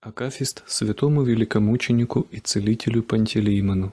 Акафист святому великомученику и целителю Пантелеймону.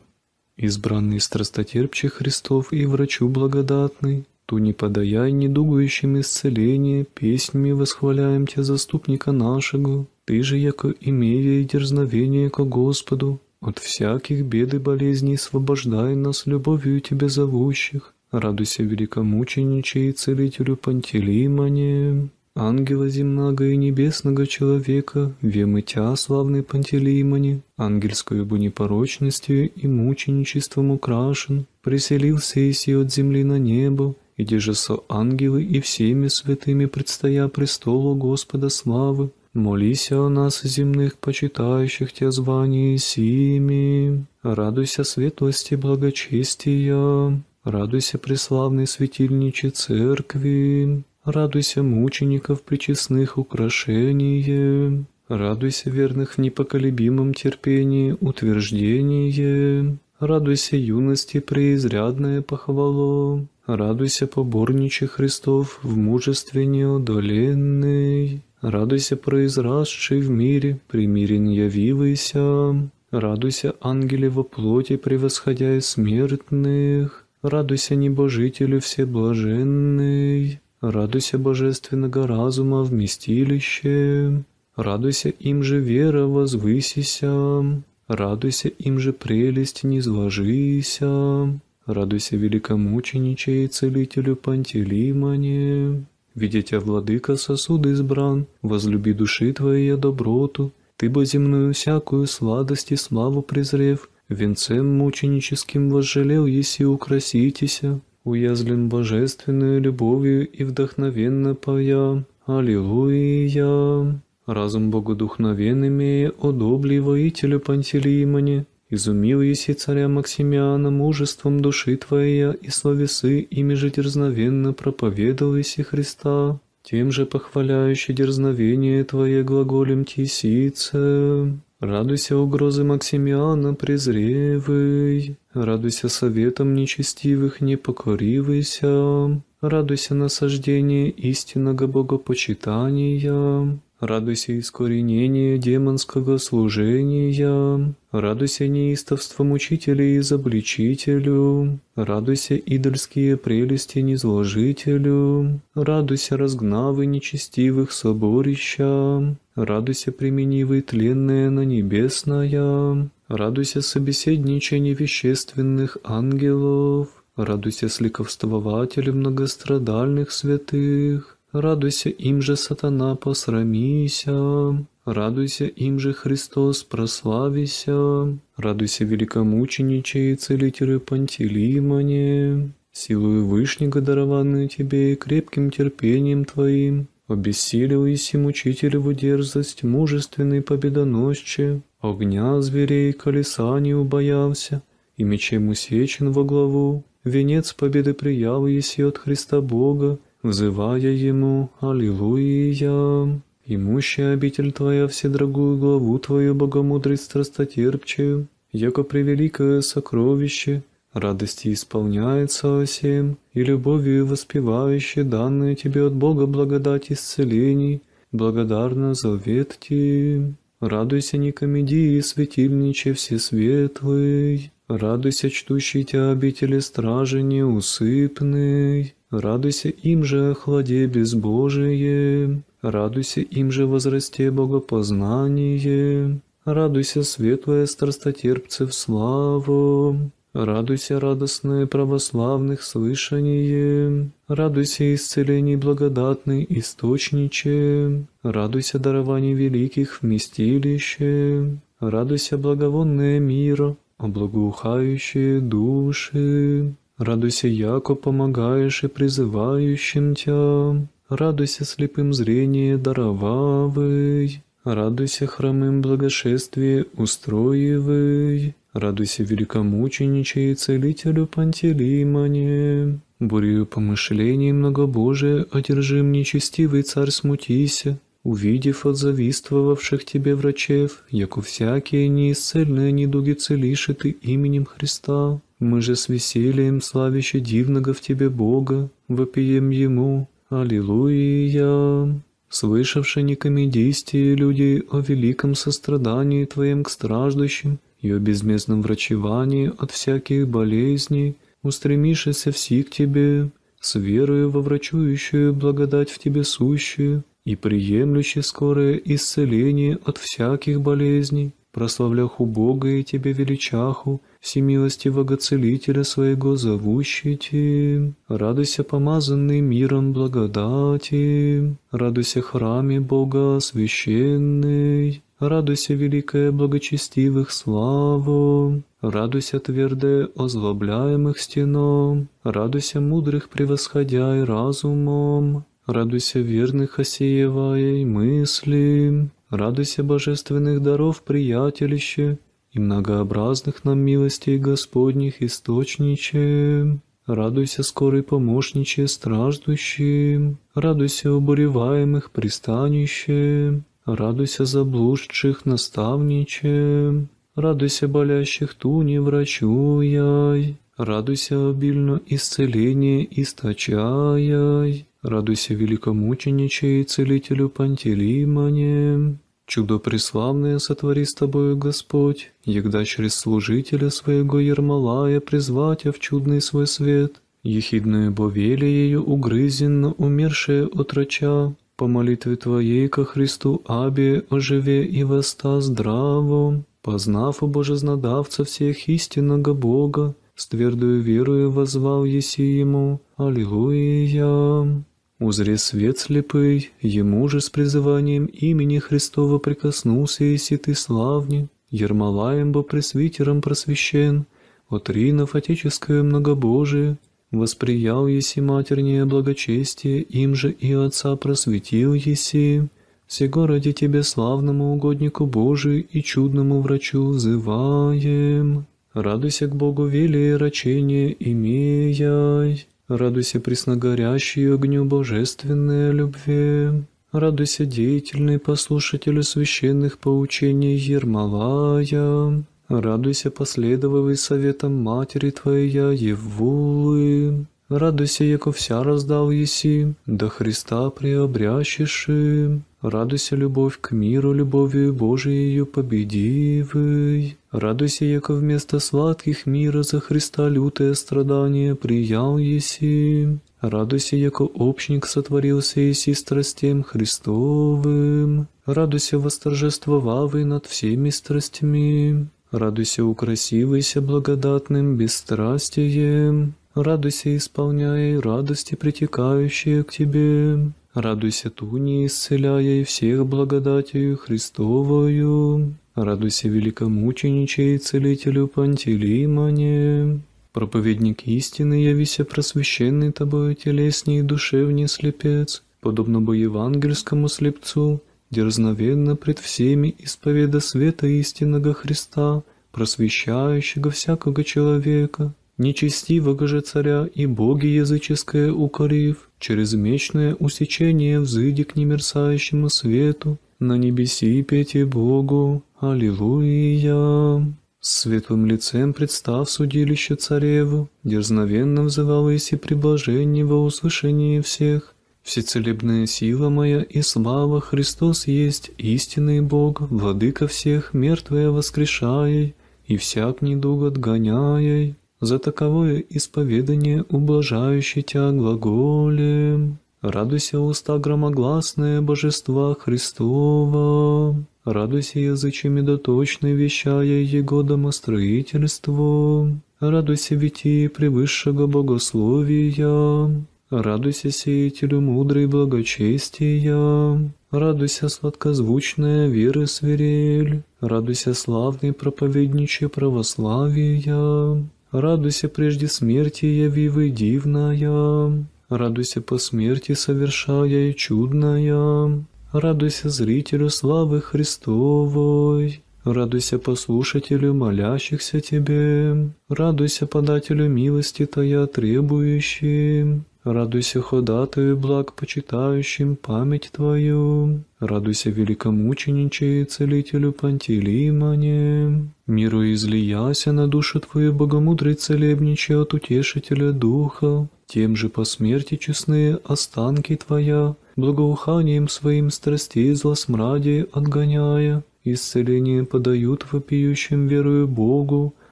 Избранный страстотерпче Христов и врачу благодатный, ту не подаяй недугующим исцеление, песнями восхваляем Тебя, заступника нашего, Ты же, яко имея и дерзновение ко Господу, от всяких бед и болезней освобождай нас любовью Тебя зовущих, радуйся великомучениче и целителю Пантелеймоне. Ангела земного и небесного человека, вем и тя, славный Пантелеймоне, ангельскую бы непорочностью и мученичеством украшен, преселился и си от земли на небо, и же со ангелы и всеми святыми предстоя престолу Господа славы, молися о нас, земных почитающих тя звание сими, радуйся светлости благочестия, радуйся преславной светильниче церкви, Радуйся мучеников причестных украшение, Радуйся верных в непоколебимом терпении утверждение, Радуйся юности преизрядное похвало, Радуйся поборниче Христов в мужестве неодоленный, Радуйся произрасший в мире, примирен явивайся, Радуйся ангеле во плоти, превосходя смертных, Радуйся небожителю всеблаженный, радуйся божественного разума вместилище, радуйся им же вера возвысися, радуйся им же прелесть низложися, радуйся великомучениче и целителю Пантелеймоне. Видите, владыка сосуд избран, возлюби души твоей доброту, ты бы земную всякую сладость и славу презрев, венцем мученическим возжалел, если украситеся, уязвлен божественной любовью и вдохновенно поя. Аллилуйя! Разум богодухновен имея, удобли воителю Пантелеймоне, изумил еси царя Максимиана мужеством души твоя и словесы ими же дерзновенно проповедал еси Христа, тем же похваляющий дерзновение твое глаголем тисице. Радуйся угрозы Максимиана презревый, радуйся советам нечестивых не покоривайся, радуйся насаждение истинного богопочитания, Радуйся искоренение демонского служения, радуйся неистовством мучителя и изобличителю, радуйся идольские прелести низложителю, радуйся разгнавы нечестивых соборища, радуйся применивый тленное на небесное, радуйся собеседниче невещественных ангелов, радуйся с многострадальных святых, Радуйся им же, сатана, посрамися. Радуйся им же, Христос, прославися. Радуйся, великомучениче и целителю Пантелеймоне. Силою Вышнего, дарованную тебе и крепким терпением твоим, сим учитель мучителеву дерзость, мужественный победоносче, огня зверей колеса не убоялся, и мечем усечен во главу, венец победы приял еси от Христа Бога, взывая ему «Аллилуйя». «Имущая обитель твоя, вседорогую главу твою, богомудрый страстотерпче, яко превеликое сокровище, радости исполняется осем, и любовью воспевающе данные тебе от Бога благодать исцелений, благодарна завет ти. Радуйся никомедии, светильниче всесветлый, радуйся чтущий тебя обители стражи неусыпный». Радуйся им же, охладе безбожие, радуйся им же, возрасте богопознание, радуйся, светлое страстотерпцев славу, радуйся, радостное православных слышание, радуйся, исцелений благодатный источниче, радуйся, дарований великих вместилище, радуйся, благовонное мира, облагоухающие души. Радуйся, яко помогаешь и призывающим тебя; Радуйся слепым зрение даровавый. Радуйся хромым благошествие устроивый; Радуйся великомучениче и целителю Пантелеймоне. Бурею помышлений многобожие одержим нечестивый царь смутися. Увидев от завистствовавших тебе врачев, яко всякие неисцельные недуги целиши ты именем Христа, мы же с весельем славяще дивного в тебе Бога, вопием Ему, Аллилуйя! Слышавши некомедистии людей о великом сострадании Твоем к страждущим и о безместном врачевании от всяких болезней, устремишься все к Тебе, с верою во врачующую благодать в Тебе сущую, и приемлющий скорое исцеление от всяких болезней, прославлях Бога и Тебе величаху, всемилостивого Целителя Своего зовущите, радуйся помазанный миром благодати, радуйся храме Бога священный, радуйся великое благочестивых славу, радуйся твердое озлобляемых стеном, радуйся мудрых превосходя и разумом, Радуйся верных осееваей мысли, радуйся божественных даров приятелище и многообразных нам милостей Господних источниче. Радуйся скорой помощниче страждущим, радуйся обуреваемых пристанище, радуйся заблудших наставниче, радуйся болящих ту туни врачуяй, радуйся обильно исцеление источаяй. Радуйся великому и целителю Пантелеймоне. Чудо преславное сотвори с тобою, Господь, егда через служителя своего Ермолая призватя в чудный свой свет. Ехидное бовели ее угрызенно умершее отроча, по молитве Твоей ко Христу Абе оживе и воста здраво, познав у Божезнадавца всех истинного Бога, с твердою верою возвал еси ему. Аллилуйя! Узри свет слепый, ему же с призыванием имени Христова прикоснулся, и ты славни, Ермолаем бы пресвитером просвещен, от отеческое многобожие, восприял еси матернее благочестие, им же и отца просветил еси. всего ради тебе славному угоднику Божию и чудному врачу взываем. Радуйся к Богу велее рачение имеяй. Радуйся пресногорящей огню божественной любви. Радуйся деятельный послушателю священных поучений Ермолая. Радуйся последовавый советам матери твоей Евулы. Радуйся, яко вся раздал еси, до Христа приобрящиши. Радуйся, любовь к миру, любовью Божией победивый. Радуйся, яко вместо сладких мира за Христа лютое страдание приял еси. Радуйся, яко общник сотворился еси страстем Христовым. Радуйся, восторжествовавый над всеми страстями. Радуйся, украсивайся благодатным бесстрастием. Радуйся, исполняя радости, притекающие к тебе. Радуйся, туни, исцеляя и всех благодатью Христовою. Радуйся великому учениче и целителю Пантелеймоне. Проповедник истины, явися просвещенный тобою телесний и душевный слепец, подобно бы евангельскому слепцу, дерзновенно пред всеми исповеда света истинного Христа, просвещающего всякого человека, нечестивого же царя и боги языческое укорив, через мечное усечение взыди к немерцающему свету, на небеси пейте Богу, Аллилуйя. С светлым лицем представ судилище цареву, дерзновенно взывал Иси приблажение во услышании всех. Всецелебная сила моя и слава Христос есть, истинный Бог, владыка всех, мертвая воскрешай, и всяк недуг отгоняй. За таковое исповедание ублажающий тебя глаголем. Радуйся, уста громогласные божества Христова, Радуйся, язычи медоточны, вещая Его домостроительство, Радуйся, вити превысшего богословия, Радуйся, сеятелю мудрой благочестия, Радуйся, сладкозвучная веры свирель, Радуйся, славный проповедничий православия, Радуйся, прежде смерти яви вы дивная, Радуйся по смерти, совершая и чудная. Радуйся зрителю славы Христовой. Радуйся послушателю молящихся тебе. Радуйся подателю милости Тая требующим. Радуйся ходатаю благ почитающим память Твою. Радуйся великомучениче и целителю Пантелеймоне. Миру излияся на душу Твою, богомудрый целебниче от утешителя духа тем же по смерти честные останки Твоя, благоуханием своим страстей злосмради отгоняя, исцеление подают вопиющим верою Богу,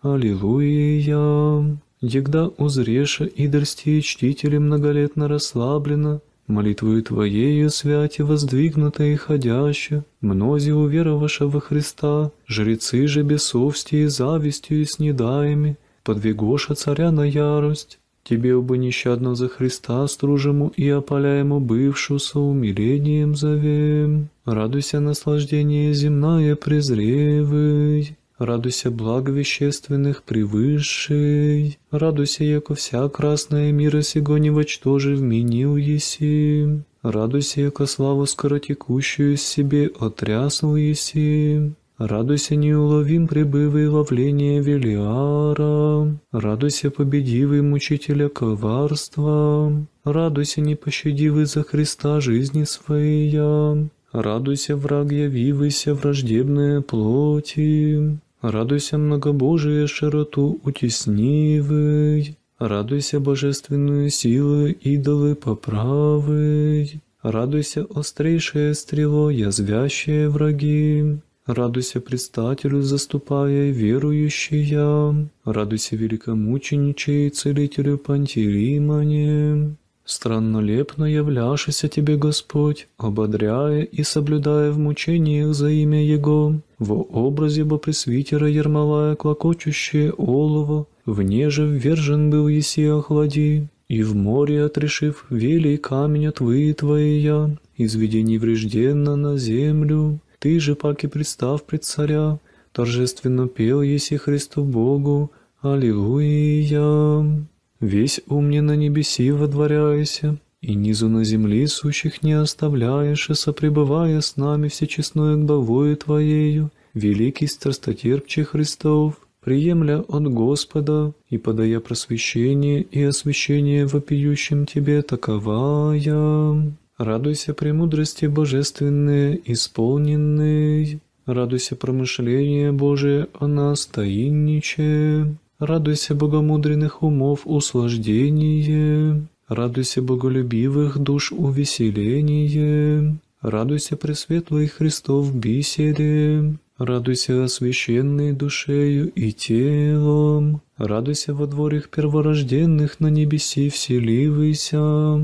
Аллилуйя! Егда узреша идольсти чтители многолетно расслаблено, молитвою Твоею святи воздвигнуто и ходяще, мнози уверовавши во Христа, жрецы же бесовсти и завистью и снедаеми, подвигоша царя на ярость, Тебе бы нещадно за Христа стружему и опаляему бывшу соумилением зовем. Радуйся наслаждение земное презревый, радуйся благ вещественных превысший, радуйся, яко вся красная мира сего не невочтожи вменил еси, радуйся, яко славу скоротекущую себе отрясл еси, Радуйся, неуловим прибывый ловления Велиара, Радуйся, победивый мучителя коварства, Радуйся, не пощадивый за Христа жизни своя, Радуйся, враг явивыйся враждебные плоти, Радуйся, многобожие широту утеснивый, Радуйся, божественную силы идолы поправы, Радуйся, острейшее стрело язвящие враги, Радуйся предстателю, заступая верующая, радуйся великомучениче и целителю Пантелеймоне, страннолепно являшися тебе Господь, ободряя и соблюдая в мучениях за имя Его, во образе Бопресвитера Ермолая клокочущее олово, в неже ввержен был еси охлади, и в море отрешив вели камень отвы твои я, врежденно на землю, ты же, паки представ пред царя, торжественно пел еси Христу Богу, Аллилуйя. Весь ум на небеси водворяйся, и низу на земли сущих не оставляешь, и сопребывая с нами всечестную главою Твоею, великий страстотерпче Христов, приемля от Господа и подая просвещение и освящение вопиющим Тебе таковая». Радуйся премудрости Божественной исполненной. Радуйся промышления Божие о нас таинниче. Радуйся богомудренных умов услаждение. Радуйся боголюбивых душ увеселение. Радуйся пресветлой Христов беседе. Радуйся освященной душею и телом. Радуйся во дворях перворожденных на небеси вселивайся.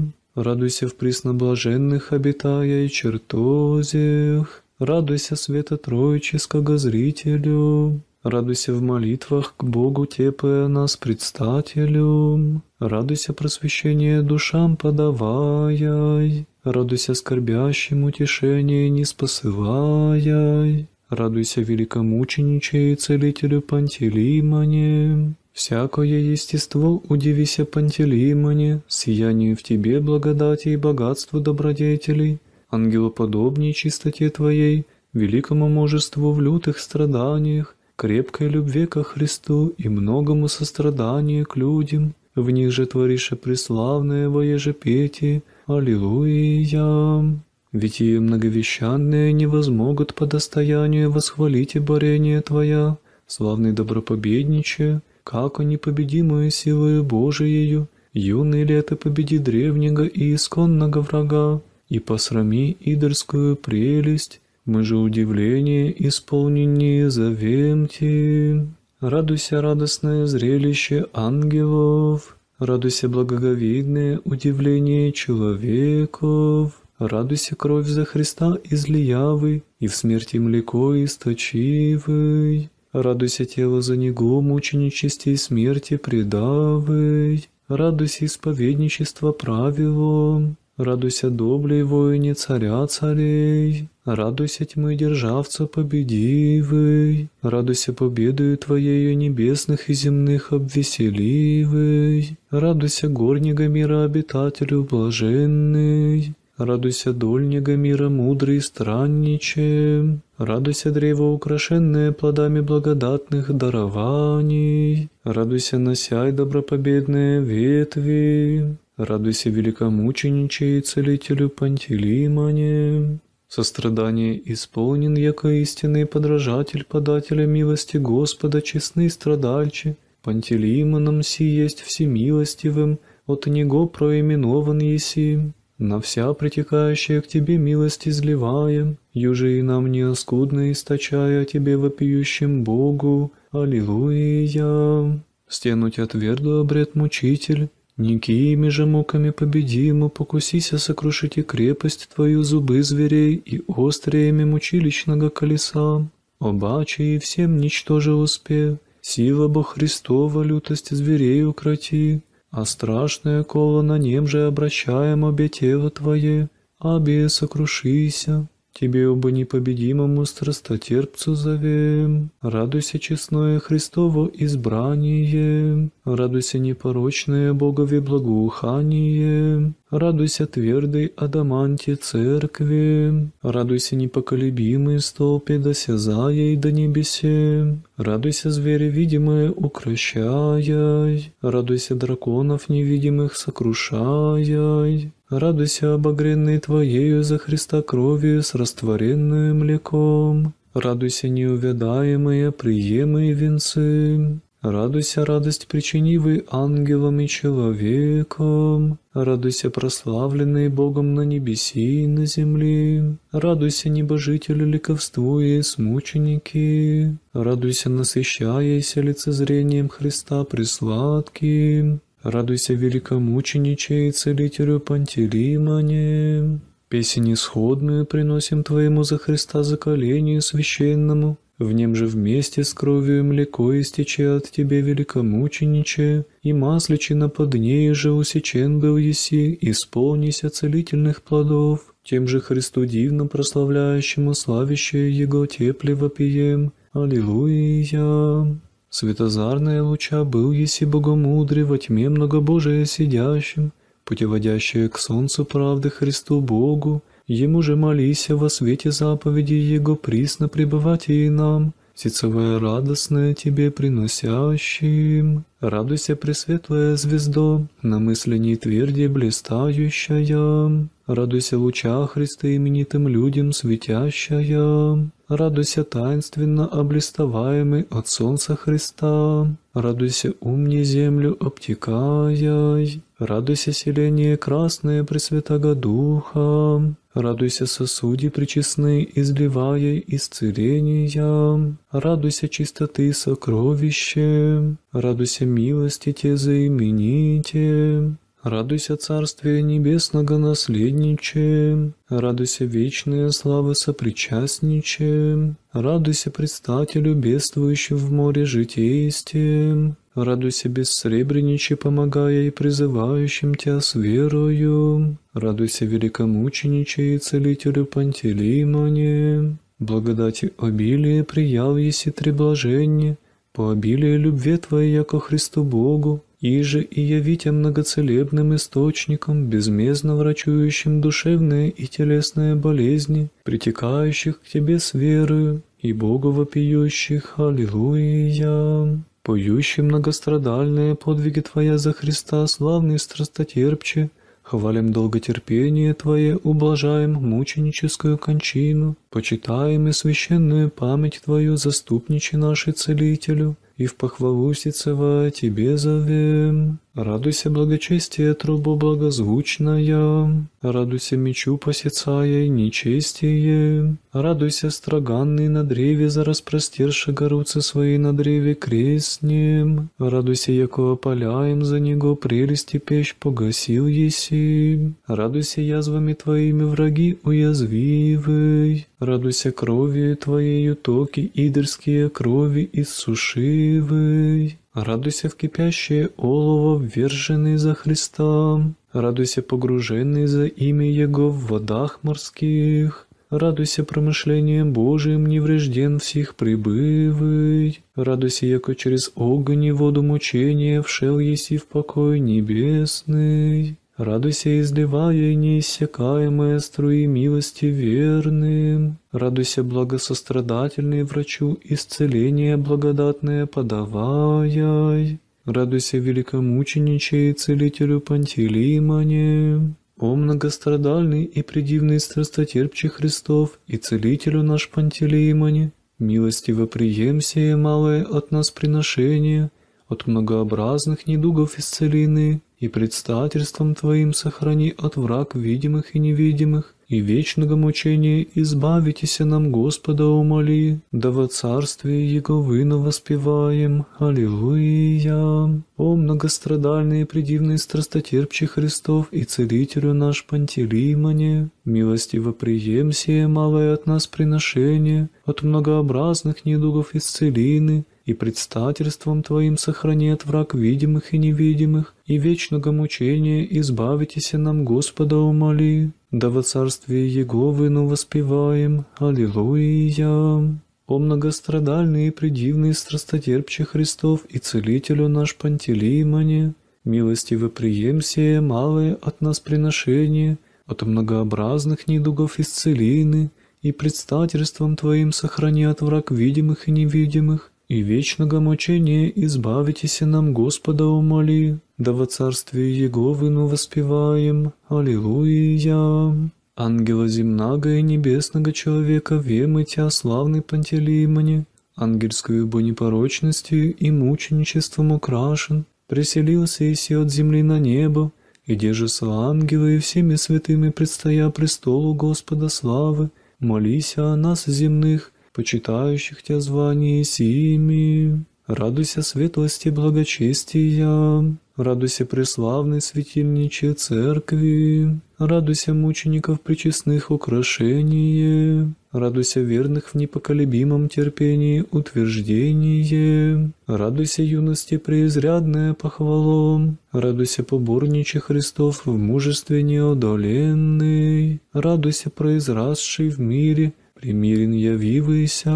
Радуйся в пресноблаженных обитая и чертозях, Радуйся света троического зрителю, Радуйся в молитвах к Богу тепая нас предстателю, Радуйся просвещение душам подавая, Радуйся скорбящим утешение не спосывая, Радуйся великомучениче и целителю Пантелеймоне, Всякое естество, удивися Пантелеймоне, сиянию в тебе благодати и богатству добродетелей, ангелоподобней чистоте твоей, великому мужеству в лютых страданиях, крепкой любви ко Христу и многому состраданию к людям, в них же творише преславное воежепетие, Аллилуйя! Ведь и многовещанные не возмогут по достоянию восхвалить и борение Твоя, славный добропобедниче, как он непобедимую силою Божиею, юный лето победи древнего и исконного врага, и посрами идольскую прелесть, мы же удивление исполнение завемте. Радуйся, радостное зрелище ангелов, радуйся, благоговидное удивление человеков, радуйся, кровь за Христа излиявый, и в смерти млеко источивый. Радуйся тело за него, мученичести и смерти предавый. Радуйся исповедничества правилом. Радуйся доблей воине царя царей, радуйся тьмы державца победивый, радуйся победою твоею небесных и земных обвеселивый, радуйся горнига мира обитателю блаженный, Радуйся, дольнига мира мудрый странниче, Радуйся, древо, украшенное плодами благодатных дарований, Радуйся, носяй добропобедные ветви, Радуйся, великомучениче и целителю Пантелеймоне. Сострадание исполнен, яко истинный подражатель подателя милости Господа, честный страдальче, Пантелеймоном си есть всемилостивым, от него проименован еси. На вся притекающая к тебе милость изливаем, и нам не оскудно источая тебе вопиющим Богу. Аллилуйя! Стенуть отверду обрет мучитель, Никими же муками победиму, покусися сокрушить и крепость твою зубы зверей и остриями мучилищного колеса. Обаче и всем ничтоже успе, сила Бог Христова лютость зверей укроти, а страшное коло на нем же обращаем обетево Твое, обе сокрушися. Тебе оба непобедимому страстотерпцу зовем, Радуйся, честное Христово избрание, Радуйся, непорочное Богове благоухание, Радуйся, твердый адаманте церкви, Радуйся, непоколебимый столпе досязая и до небесе, Радуйся, звери видимые укращаяй, Радуйся, драконов невидимых сокрушаяй, Радуйся, обогренный Твоею за Христа кровью с растворенным млеком. Радуйся, неувядаемые, приемые венцы. Радуйся, радость причинивый ангелам и человеком. Радуйся, прославленный Богом на небеси и на земле. Радуйся, небожители, ликовствуя с мученики, Радуйся, насыщаяся лицезрением Христа пресладким. Радуйся великомучениче и целителю Пантелеймоне. Песень исходную приносим Твоему за Христа заколению священному. В нем же вместе с кровью и млеко истече от Тебе великомучениче, и масличина под ней же усечен был еси, исполнися целительных плодов. Тем же Христу дивно прославляющему славящее Его тепле вопием. Аллилуйя! Светозарные луча был еси богомудре во тьме многобожия сидящим, путеводящие к солнцу правды Христу Богу, Ему же молися во свете заповеди Его присно пребывать и нам, сицевое радостное Тебе приносящим. Радуйся, пресветлая звездо, на мысли не тверди блистающая. Радуйся луча Христа именитым людям светящая, Радуйся таинственно облистоваемый от солнца Христа, Радуйся умне землю обтекая, Радуйся селение красное Пресвятого Духа, Радуйся сосуде причестны, изливая исцеления, Радуйся чистоты сокровище, Радуйся милости те заимените, Радуйся Царствию Небесного наследниче, радуйся вечные славы сопричастниче, радуйся предстателю, бедствующим в море житейсте, радуйся бессребрениче, помогая и призывающим тебя с верою, радуйся великомучениче и целителю Пантелеймоне, благодати обилие приял еси треблажение, по обилию любви Твоей, яко Христу Богу, иже и явите многоцелебным источником, безмездно врачующим душевные и телесные болезни, притекающих к тебе с верою, и Богу вопиющих «Аллилуйя» поющий многострадальные подвиги Твоя за Христа, славный страстотерпче, хвалим долготерпение Твое, ублажаем мученическую кончину, почитаем и священную память Твою, заступничи нашей Целителю, и в похвалу всецело Тебе зовем. Радуйся, благочестие, трубу благозвучная, Радуйся, мечу посецая и нечестие, Радуйся, строганный на древе, за распростерши горуцы свои на древе крестнем, Радуйся, яко опаляем за него прелести печь погасил еси, Радуйся, язвами твоими враги уязвивый, Радуйся крови твоею токи, идерские крови иссушивый. Радуйся в кипящее олово, вверженный за Христа. Радуйся, погруженный за имя Его в водах морских. Радуйся промышлением Божиим, неврежден всех прибывый. Радуйся, яко через огонь и воду мучения вшел еси в покой небесный. Радуйся, изливая неиссякаемые струи милости верным. Радуйся, благосострадательный врачу, исцеление благодатное подавая. Радуйся, великомучениче и целителю Пантелеймоне. О многострадальный и предивный страстотерпчий Христов и целителю наш Пантелеймоне, милостиво приемся и малое от нас приношение, от многообразных недугов исцелины, и предстательством Твоим сохрани от враг видимых и невидимых, и вечного мучения избавитеся нам, Господа, умоли, да во Его Еговыно воспеваем. Аллилуйя! О многострадальный и предивный страстотерпчий Христов и Целителю наш Пантелеймоне, милостиво прием сие малое от нас приношение, от многообразных недугов исцелины, и предстательством Твоим сохрани от враг видимых и невидимых, и вечного мучения избавитесь нам, Господа, умоли. Да во царстве Его выну воспеваем, Аллилуйя! О многострадальный и предивный страстотерпче Христов и Целителю наш Пантелеймоне, милостиво прием сие малое от нас приношение, от многообразных недугов исцелины, и предстательством Твоим сохрани от враг видимых и невидимых, и вечного мучения избавитесь нам, Господа, умоли, да во царстве Еговы, ну воспеваем, Аллилуйя. Ангела земного и небесного человека вемы тя славный Пантелеймоне, ангельскую бонепорочностью и мученичеством украшен, преселился и си от земли на небо, и держится ангелы и всеми святыми предстоя престолу Господа славы, молися о нас земных, почитающих Тя званий сими. Радуйся светлости благочестия, радуйся преславной светильниче церкви, радуйся мучеников причестных украшения, радуйся верных в непоколебимом терпении утверждение, радуйся юности преизрядная похвалом, радуйся поборниче Христов в мужестве неодоленный, радуйся произрасший в мире Примирен явивыйся,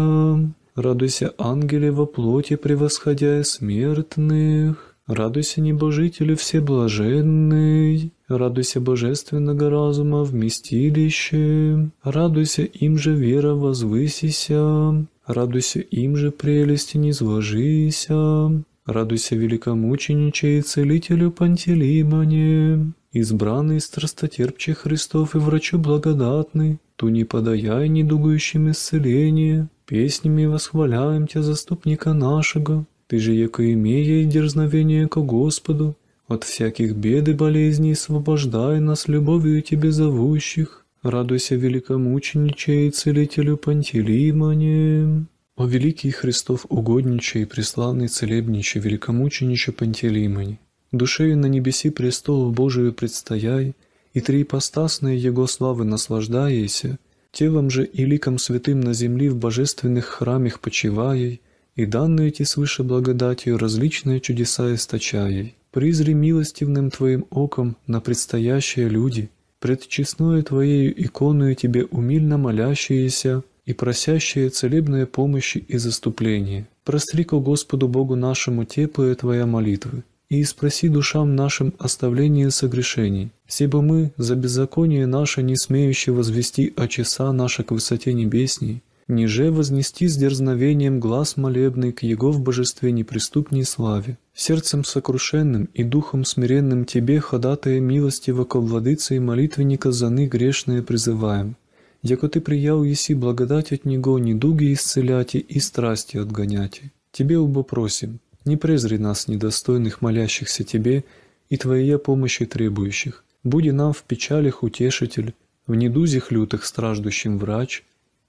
радуйся, ангеле во плоти, превосходя смертных, радуйся, небожителю всеблаженный, радуйся божественного разума вместилище, радуйся им же вера возвысися, радуйся им же прелести низложися, радуйся великомучениче и целителю Пантелеймоне, избранный страстотерпче Христов и врачу благодатный, кто не подая недугающим исцеление, песнями восхваляем Тебя, заступника нашего. Ты же, яко имея дерзновение ко Господу, от всяких бед и болезней освобождай нас любовью Тебе зовущих. Радуйся великомучениче и целителю Пантелеймоне. О великий Христов угодниче и преславный целебниче великомучениче Пантелеймоне, душею на небеси престолу Божию предстояй, и триипостасные Его славы наслаждаеся, телом же и ликом святым на земли в божественных храмах почиваей, и данные те свыше благодатью различные чудеса источаей. Призри милостивным Твоим оком на предстоящие люди, пред честною Твоею иконою Тебе умильно молящиеся и просящие целебные помощи и заступления. прострико Господу Богу нашему теплые Твоя молитвы, и спроси душам нашим оставление согрешений, себо мы за беззаконие наше не смеющие возвести о часа наша к высоте небесней, ниже вознести с дерзновением глаз молебный к Его в божестве неприступней славе, сердцем сокрушенным и духом смиренным Тебе, ходатая милости ко владыце и молитвенника заны грешные призываем, яко Ты приял еси благодать от Него, недуги исцеляти и страсти отгоняти. Тебе убо просим, не презри нас, недостойных, молящихся Тебе и Твоей помощи требующих. Буди нам в печалях утешитель, в недузях лютых страждущим врач,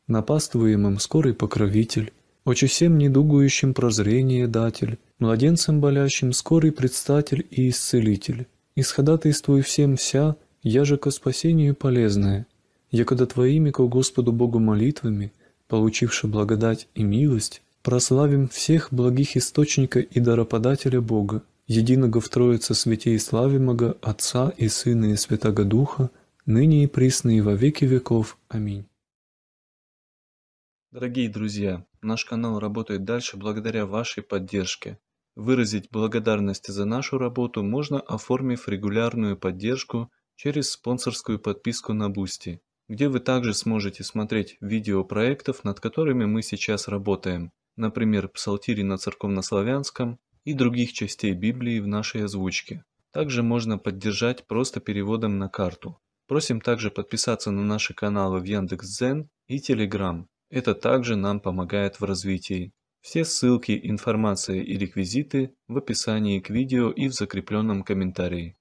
напаствуемым скорый покровитель, очи всем недугующим прозрение датель, младенцем болящим скорый предстатель и исцелитель. Исходатайствуй всем вся, я же ко спасению полезная, якода Твоими ко Господу Богу молитвами, получивши благодать и милость, прославим всех благих источника и дароподателя Бога, единого в Троице святей славимого Отца и Сына и Святого Духа, ныне и присно и во веки веков. Аминь. Дорогие друзья, наш канал работает дальше благодаря вашей поддержке. Выразить благодарность за нашу работу можно, оформив регулярную поддержку через спонсорскую подписку на Бусти, где вы также сможете смотреть видео проектов, над которыми мы сейчас работаем например, псалтири на церковнославянском и других частей Библии в нашей озвучке. Также можно поддержать просто переводом на карту. Просим также подписаться на наши каналы в Яндекс.Дзен и Телеграм. Это также нам помогает в развитии. Все ссылки, информация и реквизиты в описании к видео и в закрепленном комментарии.